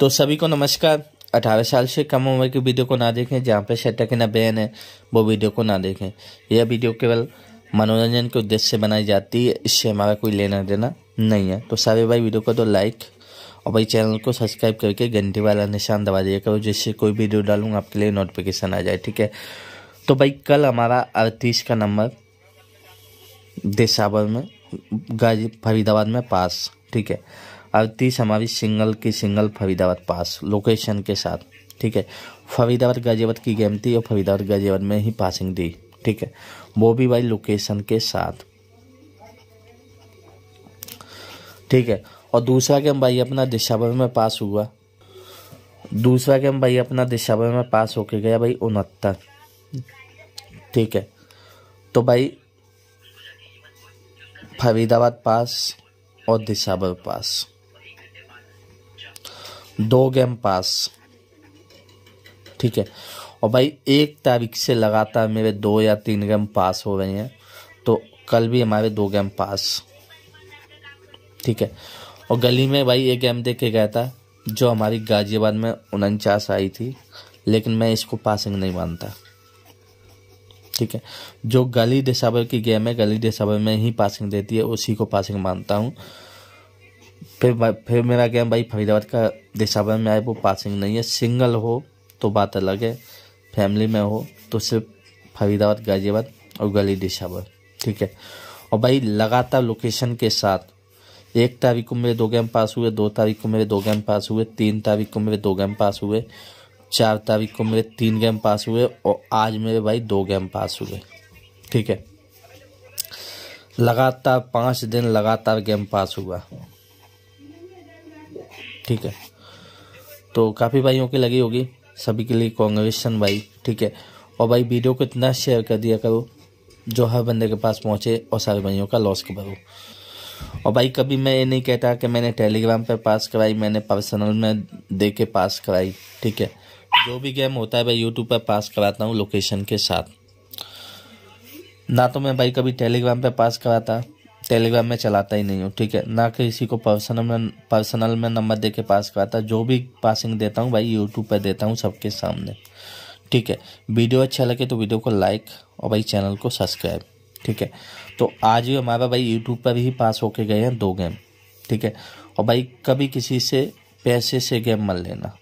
तो सभी को नमस्कार अठारह साल से कम उम्र की वीडियो को ना देखें जहाँ पे शटक ना बैन है वो वीडियो को ना देखें यह वीडियो केवल मनोरंजन के उद्देश्य से बनाई जाती है इससे हमारा कोई लेना देना नहीं है तो सारे भाई वीडियो को तो लाइक और भाई चैनल को सब्सक्राइब करके घंटी वाला निशान दबा दिया करो जिससे कोई वीडियो डालूँ आपके लिए नोटिफिकेशन आ जाए ठीक है तो भाई कल हमारा अड़तीस का नंबर देसावर में गाजी फरीदाबाद में पास ठीक है और तीस हमारी सिंगल की सिंगल फरीदाबाद पास लोकेशन के साथ ठीक है फरीदाबाद गाजियाबाद की गेम थी और फरीदाबाद गाजियाबाद में ही पासिंग दी ठीक है वो भी भाई लोकेशन के साथ ठीक है और दूसरा गेम भाई अपना दिशावर में पास हुआ दूसरा गेम भाई अपना दिशाभर में पास होके गया भाई उनहत्तर ठीक है तो भाई फरीदाबाद पास और दिशावर पास दो गेम पास ठीक है और भाई एक तारीख से लगातार मेरे दो या तीन गेम पास हो रहे हैं तो कल भी हमारे दो गेम पास ठीक है और गली में भाई एक गेम देख के गया था जो हमारी गाजियाबाद में उनचास आई थी लेकिन मैं इसको पासिंग नहीं मानता ठीक है जो गली डिसाबर की गेम है गली डिसाबर में ही पासिंग देती है उसी को पासिंग मानता हूँ फिर फिर मेरा गेम भाई फरीदाबाद का दिशावन में आए वो पासिंग नहीं है सिंगल हो तो बात अलग है फैमिली में हो तो सिर्फ फरीदाबाद गाजियाबाद और गली दिशावन ठीक है और भाई लगातार लोकेशन के साथ एक तारीख को मेरे दो गेम पास हुए दो तारीख को मेरे दो गेम पास हुए तीन तारीख को मेरे दो गेम पास हुए चार तारीख को मेरे तीन गेम पास हुए और आज मेरे भाई दो गेम पास हुए ठीक है लगातार पाँच दिन लगातार गेम पास हुआ ठीक है तो काफ़ी भाइयों की लगी होगी सभी के लिए कॉन्ग्रेशन भाई ठीक है और भाई वीडियो को इतना शेयर कर दिया करो जो हर बंदे के पास पहुँचे और सारे भाइयों का लॉस खबर और भाई कभी मैं ये नहीं कहता कि मैंने टेलीग्राम पर पास कराई मैंने पर्सनल में दे के पास कराई ठीक है जो भी गेम होता है भाई यूट्यूब पर पास कराता हूँ लोकेशन के साथ ना तो मैं भाई कभी टेलीग्राम पर पास कराता टेलीग्राम में चलाता ही नहीं हूँ ठीक है ना किसी को पर्सनल में पर्सनल में नंबर दे के पास कराता जो भी पासिंग देता हूँ भाई यूट्यूब पर देता हूँ सबके सामने ठीक है वीडियो अच्छा लगे तो वीडियो को लाइक और भाई चैनल को सब्सक्राइब ठीक है तो आज भी हमारा भाई यूट्यूब पर ही पास होके गए हैं दो गेम ठीक है और भाई कभी किसी से पैसे से गेम मत लेना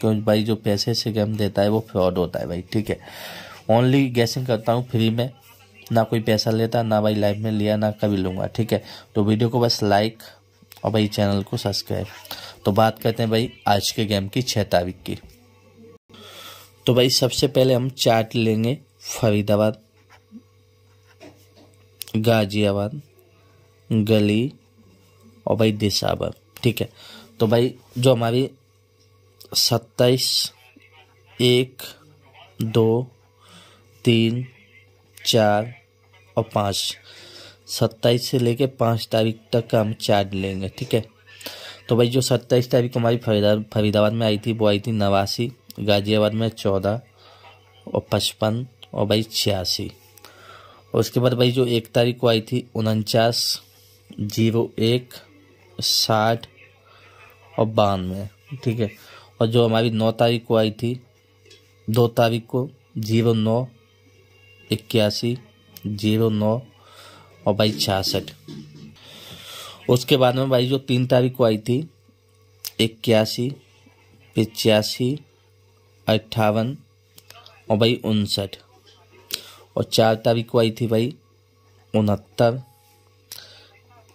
क्योंकि भाई जो पैसे से गेम देता है वो फ्रॉड होता है भाई ठीक है ओनली गैसिंग करता हूँ फ्री में ना कोई पैसा लेता ना भाई लाइफ में लिया ना कभी लूँगा ठीक है तो वीडियो को बस लाइक और भाई चैनल को सब्सक्राइब तो बात करते हैं भाई आज के गेम की छः तारीख की तो भाई सबसे पहले हम चार्ट लेंगे फरीदाबाद गाजियाबाद गली और भाई दिसाबाद ठीक है तो भाई जो हमारी सत्ताईस एक दो तीन चार और पाँच सत्ताईस से लेके पाँच तारीख तक का हम चार्ज लेंगे ठीक है तो भाई जो सत्ताईस तारीख को हमारी फरीदा फरीदाबाद में आई थी वो आई थी नवासी गाजियाबाद में चौदह और पचपन और भाई छियासी और उसके बाद भाई जो एक तारीख को आई थी उनचास जीरो एक साठ और बानवे ठीक है और जो हमारी नौ तारीख को आई थी दो तारीख को जीरो नौ इक्यासी जीरो नौ और भाई छियासठ उसके बाद में भाई जो तीन तारीख को आई थी इक्यासी पचासी अट्ठावन और भाई उनसठ और चार तारीख को आई थी भाई उनहत्तर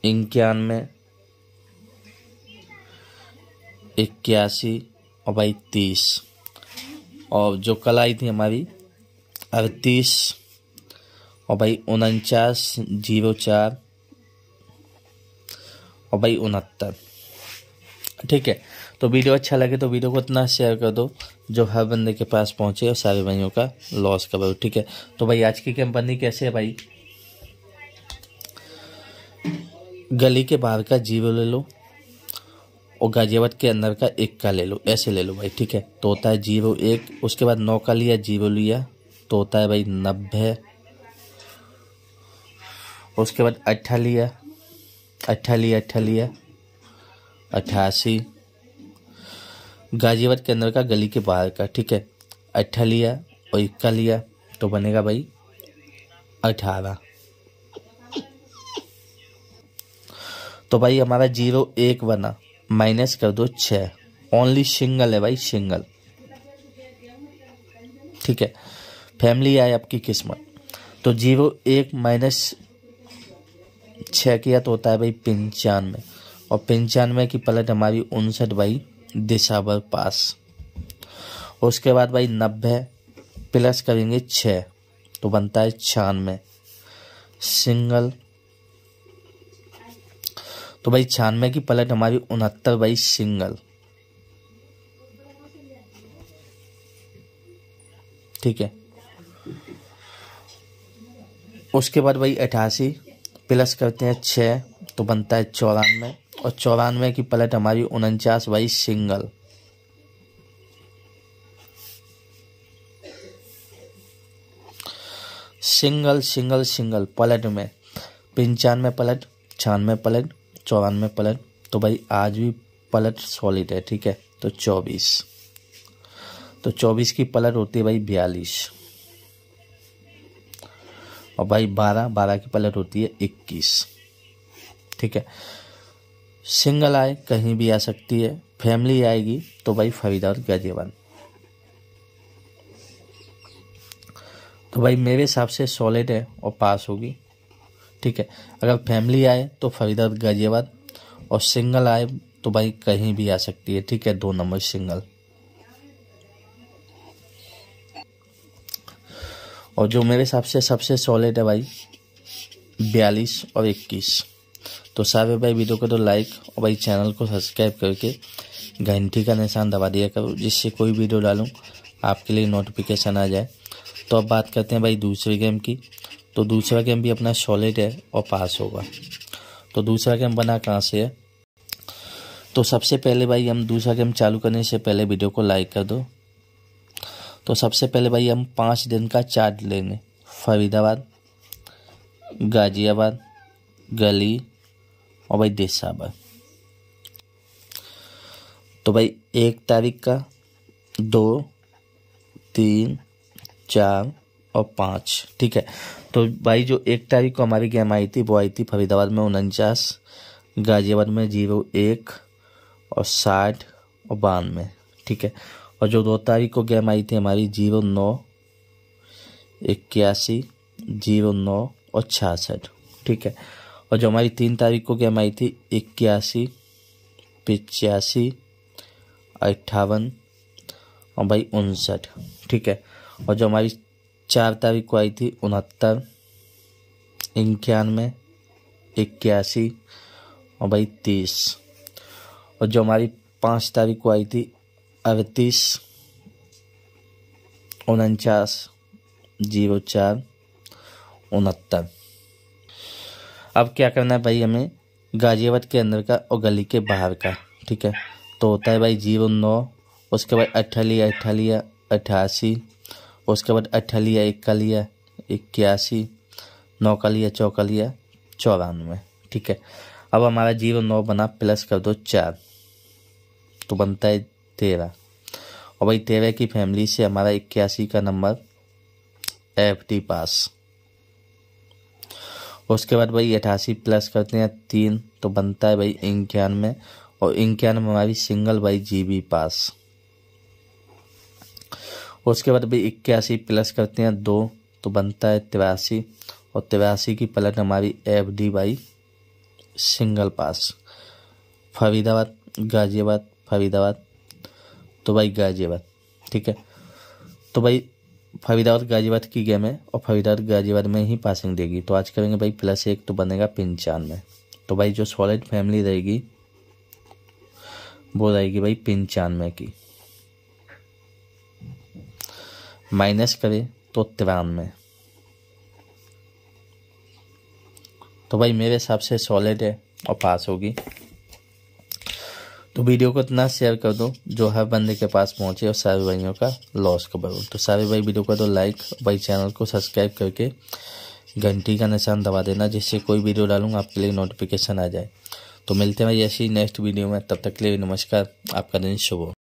इक्यानवे इक्यासी और भाई तीस और जो कल आई थी हमारी अड़तीस और भाई उनचास जीरो चार और भाई उनहत्तर ठीक है तो वीडियो अच्छा लगे तो वीडियो को इतना शेयर कर दो जो हर बंदे के पास पहुंचे और सारे भाइयों का लॉस कर दो ठीक है तो भाई आज की कंपनी कैसे है भाई गली के बाहर का जीरो ले लो और गाजियाबाद के अंदर का एक का ले लो ऐसे ले लो भाई ठीक है तो होता है जीरो एक उसके बाद नौ का लिया जीरो लिया तो होता है भाई नब्बे उसके बाद अट्ठा लिया अट्ठा लिया अट्ठा लिया अट्ठासी गाजियाबाद के अंदर का गली के बाहर का ठीक है अट्ठा लिया और इक्का लिया तो बनेगा भाई अठारह तो भाई हमारा जीरो एक बना माइनस कर दो छ ओनली सिंगल है भाई सिंगल ठीक है फैमिली आए आपकी किस्मत तो जीरो एक माइनस छः किया तो होता है भाई पंचानवे और पंचानवे की प्लेट हमारी उनसठ बाई दिशावर पास उसके बाद भाई नब्बे प्लस करेंगे छ तो बनता है छियानवे सिंगल तो भाई छियानवे की प्लेट हमारी उनहत्तर बाई सिंगल ठीक है उसके बाद भाई अठासी प्लस करते हैं छः तो बनता है चौरानवे और चौरानवे की प्लेट हमारी उनचास by single single single single plate में पंचानवे पलट छियानवे प्लेट चौरानवे पलट तो भाई आज भी पलट सॉलिड है ठीक है तो चौबीस तो चौबीस की पलट होती है भाई बयालीस और भाई बारह बारह की पलट होती है इक्कीस ठीक है सिंगल आय कहीं भी आ सकती है फैमिली आएगी तो भाई फरीदा और गाजियाबाद तो भाई मेरे हिसाब से सॉलिड है और पास होगी ठीक है अगर फैमिली आए तो फरीदा और गाजियाबाद और सिंगल आए तो भाई कहीं भी आ सकती है ठीक है दो नंबर सिंगल और जो मेरे हिसाब से सबसे सॉलिड है भाई बयालीस और इक्कीस तो साहब भाई वीडियो को तो लाइक और भाई चैनल को सब्सक्राइब करके घंटी का निशान दबा दिया करो जिससे कोई वीडियो डालूँ आपके लिए नोटिफिकेशन आ जाए तो अब बात करते हैं भाई दूसरे गेम की तो दूसरा गेम भी अपना सॉलिड है और पास होगा तो दूसरा गेम बना कहाँ से है तो सबसे पहले भाई हम दूसरा गेम चालू करने से पहले वीडियो को लाइक कर दो तो सबसे पहले भाई हम पाँच दिन का चार्ज लेंगे फरीदाबाद गाजियाबाद गली और भाई देसाबाद तो भाई एक तारीख का दो तीन चार और पाँच ठीक है तो भाई जो एक तारीख को हमारी गेम आई थी वो आई थी फरीदाबाद में उनचास गाजियाबाद में जीरो एक और साठ और बानवे ठीक है और जो दो तारीख को गेम आई थी हमारी जीरो नौ इक्यासी जीरो नौ और छियासठ ठीक है और जो हमारी तीन तारीख को गेम आई थी इक्यासी पचासी अट्ठावन और भाई उनसठ ठीक है और जो हमारी चार तारीख को आई थी उनहत्तर इक्यानवे इक्यासी और भाई तीस और जो हमारी पाँच तारीख को आई थी अड़तीस उनचास जीरो चार उनहत्तर अब क्या करना है भाई हमें गाजियाबाद के अंदर का और गली के बाहर का ठीक है तो होता है भाई जीरो नौ उसके बाद अठलिया अठलिया अठासी उसके बाद अठलिया इक्कलिया इक्यासी नौकलिया चौकलिया चौरानवे ठीक है अब हमारा जीरो नौ बना प्लस कर दो चार तो बनता है तेरह और भाई तेरह की फैमिली से हमारा इक्यासी का नंबर एफ डी पास उसके बाद भाई अठासी प्लस करते हैं तीन तो बनता है भाई इक्यानवे और इक्यानवे हमारी सिंगल भाई जी बी पास उसके बाद भाई इक्यासी प्लस करते हैं दो तो बनता है तिरासी और तिरासी की पलट हमारी एफ डी बाई सिंगल पास फरीदाबाद गाजियाबाद फरीदाबाद तो भाई गाजियाबाद ठीक है तो भाई फरीदाबाद गाजियाबाद की गेम है और फरीदाबाद गाजियाबाद में ही पासिंग देगी तो आज करेंगे भाई प्लस एक तो बनेगा पंचानवे तो भाई जो सॉलिड फैमिली रहेगी वो रहेगी भाई पंचानवे की माइनस करें तो तिरानवे तो भाई मेरे हिसाब से सॉलिड है और पास होगी तो वीडियो को इतना शेयर कर दो जो हर बंदे के पास पहुंचे और सारे भाइयों का लॉस खबर हो तो सारे भाई वीडियो को दो लाइक भाई चैनल को सब्सक्राइब करके घंटी का निशान दबा देना जिससे कोई वीडियो डालूंगा आपके लिए नोटिफिकेशन आ जाए तो मिलते हैं भाई ऐसी नेक्स्ट वीडियो में तब तक के लिए नमस्कार आपका दिन शुभ हो